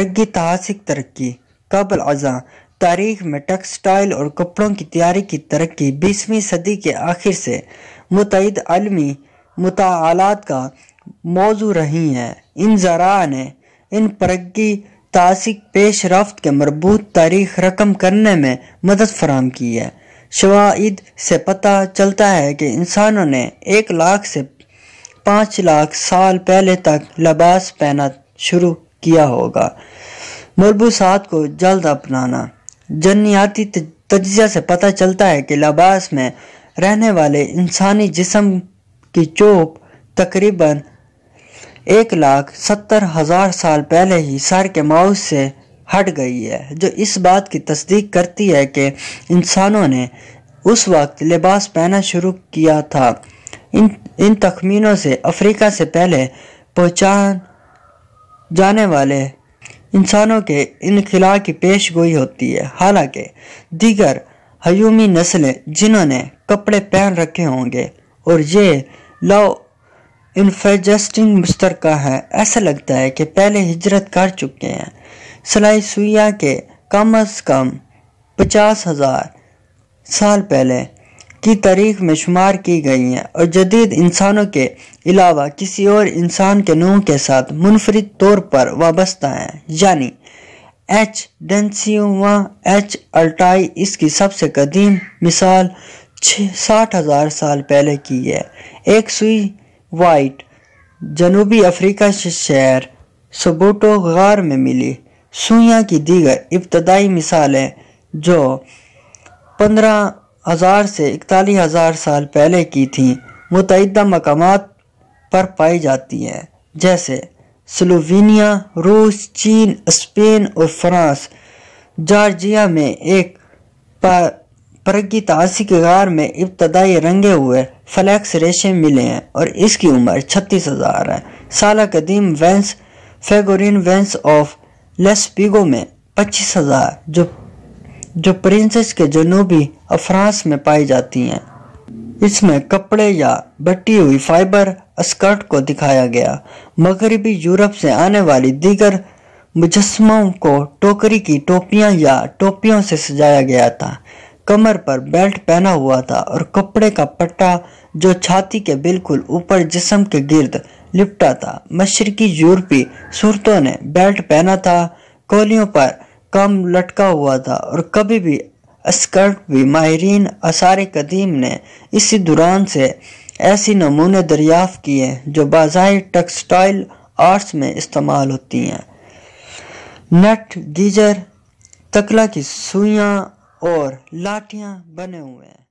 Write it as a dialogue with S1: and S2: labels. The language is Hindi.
S1: रगी तहसिक तरक्की कबल अजा तारीख में टेक्सटाइल और कपड़ों की तैयारी की तरक्की बीसवीं सदी के आखिर से मुतद आलमी मतालत का मौजू रही हैं इन ज़रा ने इन परगी तासिक पेश रफ्त के मरबूत तारीख रकम करने में मदद फराम की है शवाद से पता चलता है कि इंसानों ने एक लाख से पाँच लाख साल पहले तक लबास पहना शुरू किया होगा मलबूसात को जल्द अपनाना जन्याती तजिया से पता चलता है कि लबास में रहने वाले इंसानी जिसम की चोप तकरीबन एक लाख सत्तर हज़ार साल पहले ही सर के माउस से हट गई है जो इस बात की तस्दीक करती है कि इंसानों ने उस वक्त लिबास पहना शुरू किया था इन इन तखमीनों से अफ्रीका से पहले पहचान जाने वाले इंसानों के इनखिला की पेश गोई होती है हालांकि दीगर हयूमी नस्लें जिन्होंने कपड़े पहन रखे होंगे और ये लो इन्फेजस्टिंग मुश्तरका है ऐसा लगता है कि पहले हिजरत कर चुके हैं सलाई सुइया के कम अज़ कम पचास हज़ार साल पहले की तारीख में शुमार की गई हैं और जदीद इंसानों के अलावा किसी और इंसान के नुह के साथ मुनफरद तौर पर वाबस्ता हैं यानी एच डेंसीवा एच अल्टाई इसकी सबसे कदीम मिसाल साठ हज़ार साल पहले की है एक सुई वाइट जनूबी अफ्रीका से शहर सबूटो गार में मिली सुइया की दीगर इब्तदाई मिसालें जो पंद्रह हज़ार से इकतालीस हज़ार साल पहले की थी मुतद मकाम पर पाई जाती हैं जैसे स्लोवेनिया रूस चीन स्पेन और फ्रांस जॉर्जिया में एक परगी के गार में इब्तदाई रंगे हुए फ्लैक्स रेशे मिले हैं और इसकी उम्र छत्तीस हज़ार है साल कदीम वेंस फेगोरिन वेंस ऑफ लेस्पिगो में पच्चीस हज़ार जो जो प्रिंसेस के जनूबी अफरास में पाई जाती हैं इसमें कपड़े या बटी हुई फाइबर स्कर्ट को दिखाया गया मगरबी यूरोप से आने वाली दीगर मुजस्मों को टोकरी की टोपियां या टोपियों से सजाया गया था कमर पर बेल्ट पहना हुआ था और कपड़े का पट्टा जो छाती के बिल्कुल ऊपर जिसम के गिर्द लिपटा था मशरकी यूरोपी सूरतों ने बेल्ट पहना था कोलियों पर कम लटका हुआ था और कभी भी अस्कर्ट भी माहरीन आसार कदीम ने इसी दौरान से ऐसे नमूने दरियाफ़ किए जो बाज़ाहिर टेक्सटाइल आर्ट्स में इस्तेमाल होती हैं नट गीजर तकला की सुइयाँ और लाठियाँ बने हुए हैं